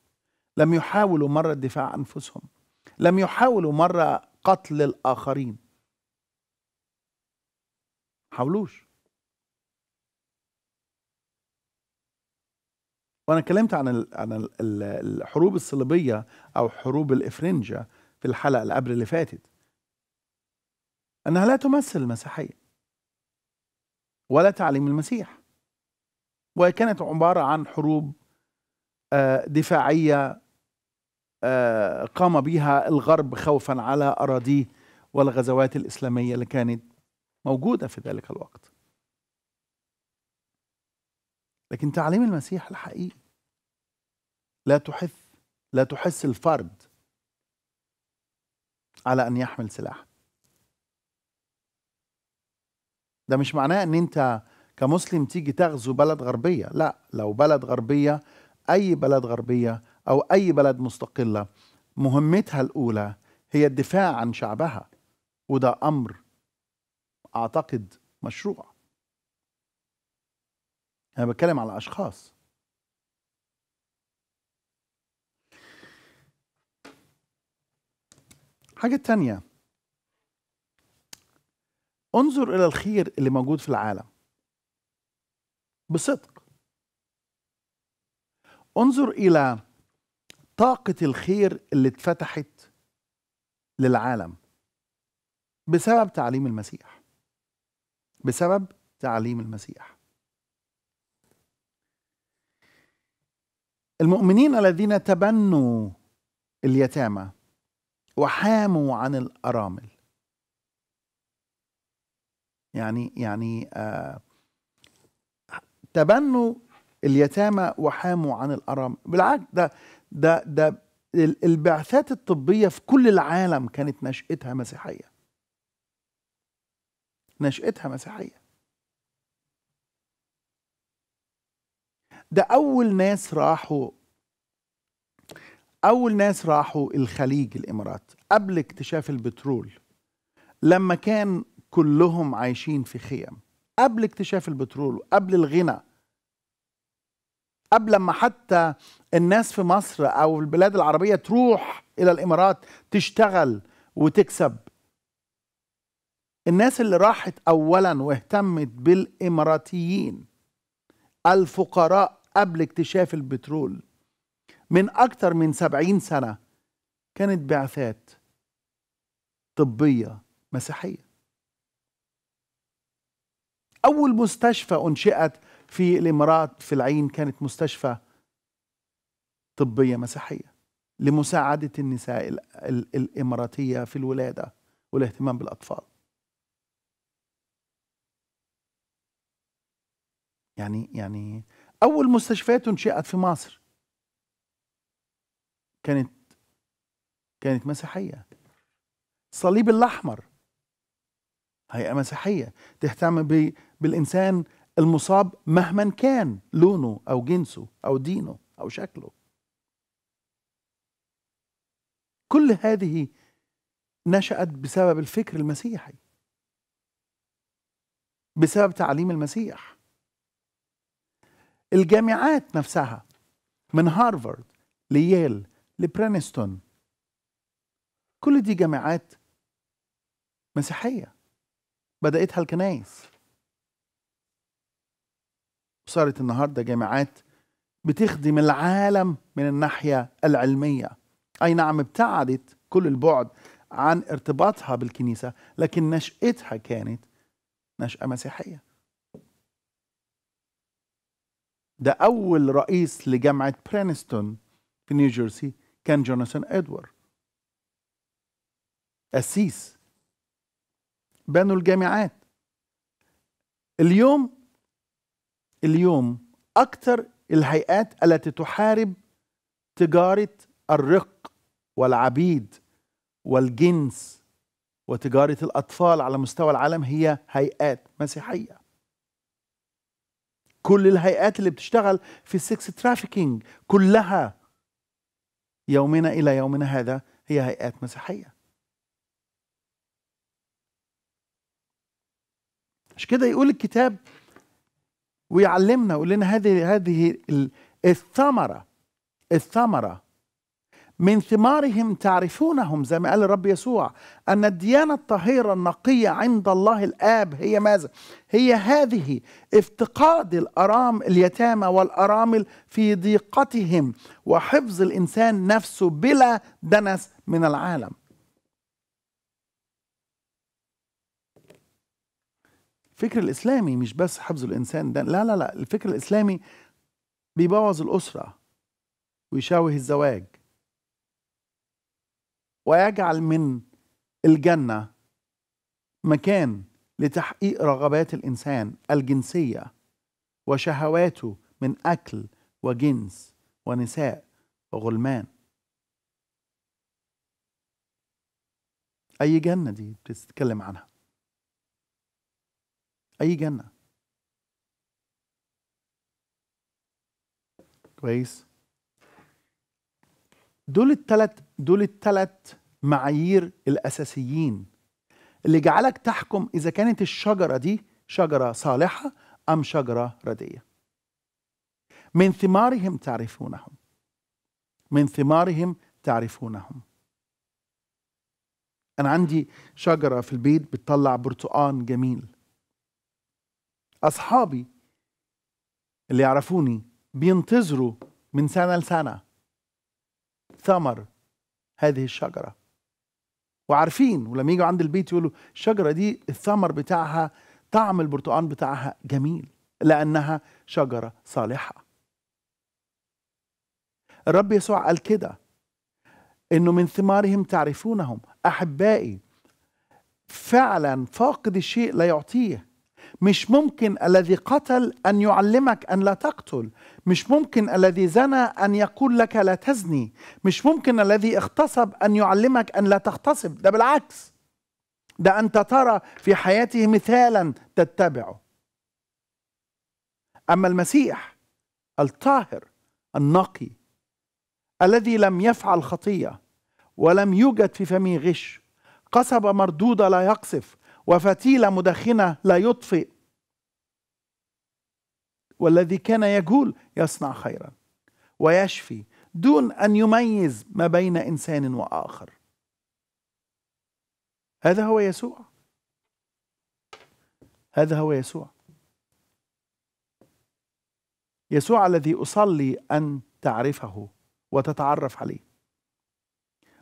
لم يحاولوا مرة الدفاع عن أنفسهم لم يحاولوا مرة قتل الآخرين حاولوش وانا اتكلمت عن عن الحروب الصليبيه او حروب الافرنجه في الحلقه اللي قبل اللي فاتت انها لا تمثل المسيحيه ولا تعليم المسيح وكانت عبارة عن حروب آه، دفاعية آه، قام بها الغرب خوفا على أراضيه والغزوات الإسلامية اللي كانت موجودة في ذلك الوقت لكن تعليم المسيح الحقيقي لا تحث لا تحث الفرد على أن يحمل سلاح ده مش معناه ان انت كمسلم تيجي تغزو بلد غربيه لا لو بلد غربيه اي بلد غربيه او اي بلد مستقله مهمتها الاولى هي الدفاع عن شعبها وده امر اعتقد مشروع انا بتكلم على اشخاص حاجه تانيه انظر إلى الخير اللي موجود في العالم بصدق انظر إلى طاقة الخير اللي اتفتحت للعالم بسبب تعليم المسيح بسبب تعليم المسيح المؤمنين الذين تبنوا اليتامى وحاموا عن الارامل يعني يعني آه تبنوا اليتامى وحاموا عن الأرام بالعكس ده ده ده البعثات الطبية في كل العالم كانت نشأتها مسيحية نشأتها مسيحية ده أول ناس راحوا أول ناس راحوا الخليج الإمارات قبل اكتشاف البترول لما كان كلهم عايشين في خيم قبل اكتشاف البترول وقبل الغنى قبل ما حتى الناس في مصر او البلاد العربيه تروح الى الامارات تشتغل وتكسب الناس اللي راحت اولا واهتمت بالاماراتيين الفقراء قبل اكتشاف البترول من اكثر من سبعين سنه كانت بعثات طبيه مسيحيه أول مستشفى أنشئت في الإمارات في العين كانت مستشفى طبية مسيحية لمساعدة النساء الإماراتية في الولادة والاهتمام بالأطفال يعني يعني أول مستشفيات أنشئت في مصر كانت كانت مسيحية الصليب الأحمر هيئة مسيحية تهتم بالإنسان المصاب مهما كان لونه أو جنسه أو دينه أو شكله كل هذه نشأت بسبب الفكر المسيحي بسبب تعليم المسيح الجامعات نفسها من هارفارد لييل لبرينستون كل دي جامعات مسيحية بدأتها الكنائس صارت النهارده جامعات بتخدم العالم من الناحيه العلميه اي نعم ابتعدت كل البعد عن ارتباطها بالكنيسه لكن نشاتها كانت نشاه مسيحيه ده اول رئيس لجامعه برينستون في نيوجيرسي كان جوناثان إدوارد قسيس بنوا الجامعات اليوم اليوم أكثر الهيئات التي تحارب تجارة الرق والعبيد والجنس وتجارة الأطفال على مستوى العالم هي هيئات مسيحية كل الهيئات اللي بتشتغل في السكس ترافيكينج كلها يومنا إلى يومنا هذا هي هيئات مسيحية مش كده يقول الكتاب ويعلمنا ويقول لنا هذه هذه الثمره الثمره من ثمارهم تعرفونهم زي ما قال الرب يسوع أن الديانة الطهيرة النقية عند الله الآب هي ماذا؟ هي هذه افتقاد الأرام اليتامى والأرامل في ضيقتهم وحفظ الإنسان نفسه بلا دنس من العالم الفكر الاسلامي مش بس حفظ الانسان ده لا لا لا الفكر الاسلامي بيبوظ الاسره ويشوه الزواج ويجعل من الجنه مكان لتحقيق رغبات الانسان الجنسيه وشهواته من اكل وجنس ونساء وغلمان اي جنه دي بتتكلم عنها أي جنة كويس دول التلت دول التلت معايير الأساسيين اللي جعلك تحكم إذا كانت الشجرة دي شجرة صالحة أم شجرة ردية من ثمارهم تعرفونهم من ثمارهم تعرفونهم أنا عندي شجرة في البيت بتطلع برتقان جميل أصحابي اللي يعرفوني بينتظروا من سنة لسنة ثمر هذه الشجرة وعارفين ولما يجوا عند البيت يقولوا الشجرة دي الثمر بتاعها طعم البرتقال بتاعها جميل لأنها شجرة صالحة الرب يسوع قال كده انه من ثمارهم تعرفونهم احبائي فعلا فاقد الشيء لا يعطيه مش ممكن الذي قتل ان يعلمك ان لا تقتل مش ممكن الذي زنى ان يقول لك لا تزني مش ممكن الذي اغتصب ان يعلمك ان لا تغتصب ده بالعكس ده انت ترى في حياته مثالا تتبعه اما المسيح الطاهر النقي الذي لم يفعل خطيه ولم يوجد في فمه غش قصب مردوده لا يقصف وفتيلة مدخنة لا يطفئ والذي كان يجول يصنع خيرا ويشفي دون أن يميز ما بين إنسان وآخر هذا هو يسوع هذا هو يسوع يسوع الذي أصلي أن تعرفه وتتعرف عليه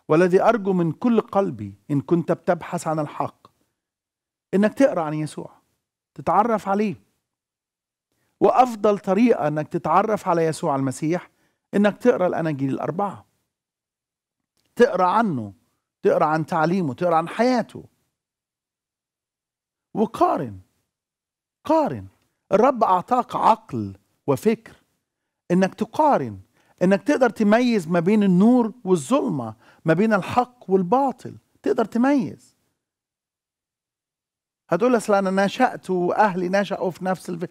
والذي أرجو من كل قلبي إن كنت بتبحث عن الحق انك تقرا عن يسوع تتعرف عليه وافضل طريقه انك تتعرف على يسوع المسيح انك تقرا الاناجيل الاربعه تقرا عنه تقرا عن تعليمه تقرا عن حياته وقارن قارن الرب اعطاك عقل وفكر انك تقارن انك تقدر تميز ما بين النور والظلمه ما بين الحق والباطل تقدر تميز هتقول اصل انا نشات واهلي نشأوا في نفس الف...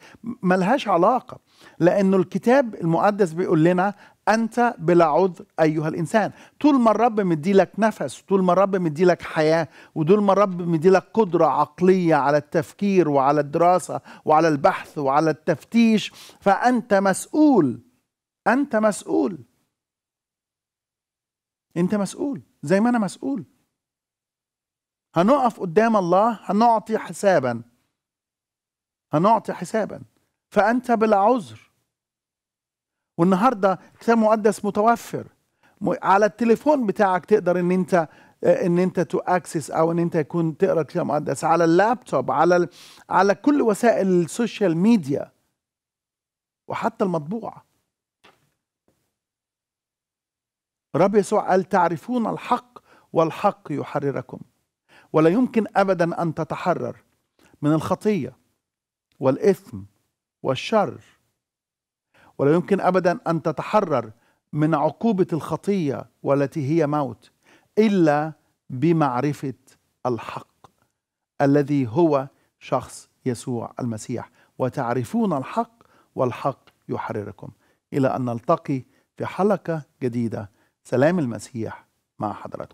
ملهاش علاقه لانه الكتاب المقدس بيقول لنا انت بلا عذر ايها الانسان طول ما الرب مدي لك نفس طول ما الرب مدي لك حياه وطول ما الرب مدي لك قدره عقليه على التفكير وعلى الدراسه وعلى البحث وعلى التفتيش فانت مسؤول انت مسؤول انت مسؤول زي ما انا مسؤول هنقف قدام الله هنعطي حسابا هنعطي حسابا فأنت بلا عذر والنهارده كتاب مقدس متوفر على التليفون بتاعك تقدر ان انت ان انت تو اكسس او ان انت يكون تقرا كتاب مقدس على اللابتوب على على كل وسائل السوشيال ميديا وحتى المطبوعه رب يسوع قال تعرفون الحق والحق يحرركم ولا يمكن ابدا ان تتحرر من الخطيه والاثم والشر ولا يمكن ابدا ان تتحرر من عقوبه الخطيه والتي هي موت الا بمعرفه الحق الذي هو شخص يسوع المسيح وتعرفون الحق والحق يحرركم الى ان نلتقي في حلقه جديده سلام المسيح مع حضراتكم